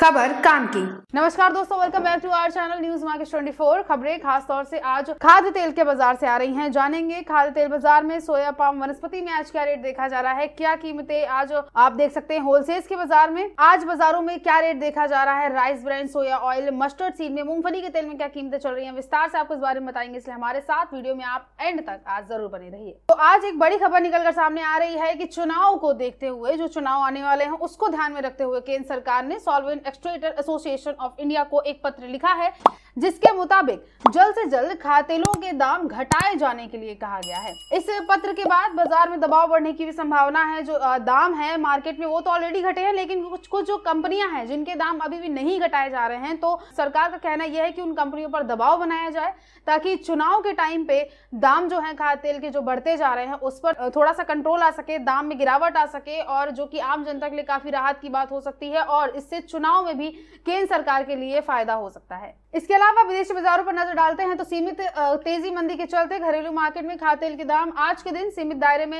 खबर काम की नमस्कार दोस्तों welcome back to R channel news market four खबरें खासतौर से आज खाद्य तेल के बाजार से आ रही हैं जानेंगे खाद्य तेल बाजार में सोया पाम वनस्पति में आज क्या रेट देखा जा रहा है क्या कीमतें आज आप देख सकते हैं होलसेल्स के बाजार में आज बाजारों में क्या रेट देखा जा रहा है rice bran soya oil mustard seed में मूंगफली के तेल में क्या कीमतें चल रही है विस्तार से आपको इस बारे में बताएंगे इसलिए हमारे साथ वीडियो में आप एंड तक आज जरूर बने रहिए तो आज एक बड़ी खबर निकलकर सामने आ रही है की चुनाव को देखते हुए जो चुनाव आने वाले हैं उसको ध्यान में रखते हुए केंद्र सरकार ने solvent extractor association of India को एक पत्र लिखा है जिसके मुताबिक जल्द से जल्द खातेलों के दाम घटाए जाने के लिए कहा गया है इस पत्र के बाद बाजार में दबाव बढ़ने की भी संभावना है जो दाम है मार्केट में वो तो ऑलरेडी घटे हैं लेकिन कुछ कुछ जो कंपनियां हैं जिनके दाम अभी भी नहीं घटाए जा रहे हैं तो सरकार का कहना यह है कि उन कंपनियों पर दबाव बनाया जाए ताकि चुनाव के टाइम पे दाम जो है खाद तेल के जो बढ़ते जा रहे हैं उस पर थोड़ा सा कंट्रोल आ सके दाम में गिरावट आ सके और जो कि आम जनता के लिए काफी राहत की बात हो सकती है और इससे चुनाव में भी केंद्र सरकार के लिए फायदा हो सकता है इसके अलावा अलावा विदेशी बाजारों पर नजर डालते हैं तो सीमित तेजी मंदी के चलते घरेलू मार्केट में खाद तेल के दाम आज के दिन सीमित दायरे में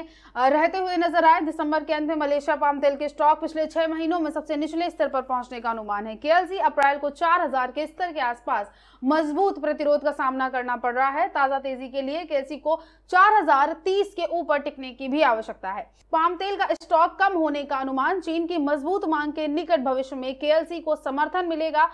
रहते हुए नजर आए दिसंबर के अंत में मलेशिया पाम तेल के स्टॉक पिछले छह महीनों में सबसे निचले स्तर पर पहुंचने का अनुमान है के अप्रैल को चार के स्तर के आसपास मजबूत प्रतिरोध का सामना करना पड़ रहा है ताजा तेजी के लिए के को चार के ऊपर टिकने की भी आवश्यकता है पाम तेल का स्टॉक कम होने का अनुमान चीन की मजबूत मांग के निकट भविष्य में के को समर्थन मिलेगा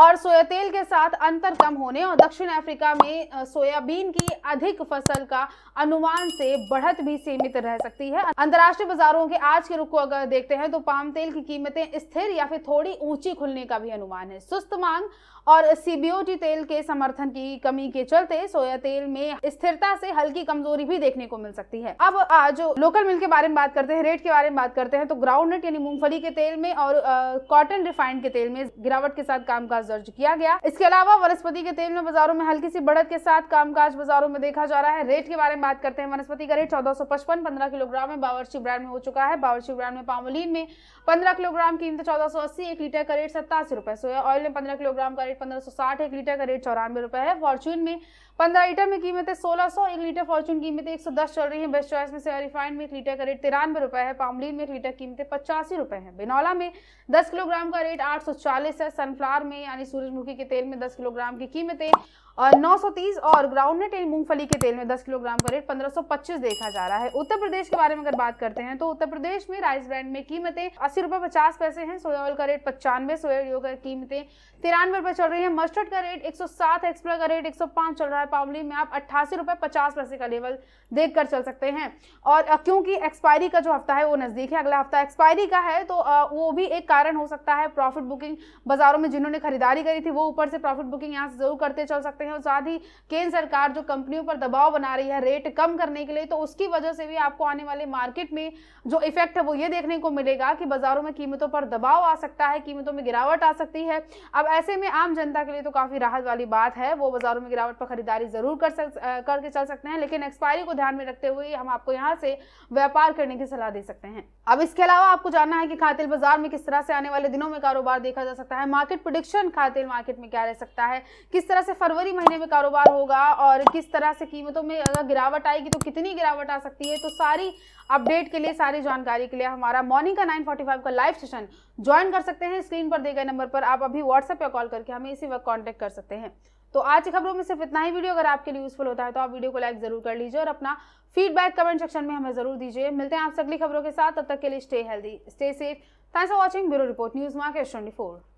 और सोया तेल के साथ अंतर कम होने और दक्षिण अफ्रीका में सोयाबीन की अधिक फसल का अनुमान से बढ़त भी सीमित रह सकती है अंतरराष्ट्रीय बाजारों के आज के रुख को अगर देखते हैं तो पाम तेल की कीमतें स्थिर या फिर थोड़ी ऊंची खुलने का भी अनुमान है सुस्त मांग और सीबीओटी तेल के समर्थन की कमी के चलते सोया तेल में स्थिरता से हल्की कमजोरी भी देखने को मिल सकती है अब आज लोकल मिल के बारे में बात करते हैं रेट के बारे में बात करते हैं तो ग्राउंड नट यानी मूंगफली के तेल में और कॉटन रिफाइंड के तेल में गिरावट के साथ कामकाज मामला दर्ज किया गया इसके अलावा वनस्पति के तेल में बाजारों में हल्की सी बढ़त के साथ कामकाज बाजारों में देखा जा रहा है रेट के बारे में बात करते हैं वनस्पति का रेट चौदह सौ पचपन पंद्रह किलोग्राम में बावर्ची ब्रांड में हो चुका है बावर्ची ब्रांड में पामोलिन में पंद्रह किलोग्राम कीमत चौदह सौ अस्सी एक लीटर का रेट सत्तासी रुपए सोया ऑयल में पंद्रह किलोग्राम का रेट पंद्रह सौ साठ एक लीटर का रेट चौरानवे रुपए है फॉर्चून में पंद्रह लीटर में कीमत है सोलह सौ एक लीटर फॉर्चून कीमत एक सौ दस चल रही है बेस्ट चॉइस में से रिफाइंड में एक लीटर का रेट तिरानवे रुपए है पामलिन में एक लीटर कीमतें पचासी रुपए है बिनौला में दस किलोग्राम का रेट आठ सौ चालीस है सनफ्लावर में यानी सूरजमुखी के तेल में 10 किलोग्राम की कीमतें और 930 और ग्राउंडनट यानी मूंगफली के तेल में 10 किलोग्राम का रेट 1525 देखा जा रहा है उत्तर प्रदेश के बारे में अगर बात करते हैं तो उत्तर प्रदेश में राइस ब्रांड में कीमतें अस्सी रुपये पचास पैसे हैं सोया ऑयल का रेट पचानवे सोया ऑयल का कीमतें तिरानवे रुपए चल रही है मस्टर्ड का रेट एक सौ एक्सप्रा का रेट एक चल रहा है पावली में आप अट्ठासी रुपए पचास पैसे का लेवल देख कर चल सकते हैं और क्योंकि एक्सपायरी का जो हफ्ता है वो नज़दीक है अगला हफ्ता एक्सपायरी का है तो वो भी एक कारण हो सकता है प्रॉफिट बुकिंग बाजारों में जिन्होंने खरीदारी करी थी वो ऊपर से प्रॉफिट बुकिंग यहाँ से जरूर करते चल सकते सकते हैं और साथ ही केंद्र सरकार जो कंपनियों पर दबाव बना रही है रेट कम करने के लिए तो उसकी वजह से भी आपको आने वाले मार्केट में जो इफेक्ट है वो ये देखने को मिलेगा कि बाजारों में कीमतों पर दबाव आ सकता है कीमतों में गिरावट आ सकती है अब ऐसे में आम जनता के लिए तो काफ़ी राहत वाली बात है वो बाजारों में गिरावट पर खरीदारी ज़रूर कर सक करके चल सकते हैं लेकिन एक्सपायरी को ध्यान में रखते हुए हम आपको यहाँ से व्यापार करने की सलाह दे सकते हैं अब इसके अलावा आपको जानना है कि खातिल बाजार में किस तरह से आने वाले दिनों में कारोबार देखा जा सकता है मार्केट प्रोडिक्शन खातिल मार्केट में क्या रह सकता है किस तरह से फरवरी आखिरी महीने में कारोबार होगा और किस तरह से कीमतों में अगर गिरावट आएगी तो कितनी गिरावट आ सकती है तो सारी अपडेट के लिए सारी जानकारी के लिए हमारा मॉर्निंग का 9:45 का लाइव सेशन ज्वाइन कर सकते हैं स्क्रीन पर दिए गए नंबर पर आप अभी व्हाट्सएप या कॉल करके हमें इसी वक्त कॉन्टेक्ट कर सकते हैं तो आज की खबरों में सिर्फ इतना ही वीडियो अगर आपके लिए यूजफुल होता है तो आप वीडियो को लाइक जरूर कर लीजिए और अपना फीडबैक कमेंट सेक्शन में हमें जरूर दीजिए मिलते हैं आपसे अगली खबरों के साथ तब तक के लिए stay healthy stay safe thanks for watching bureau report news market twenty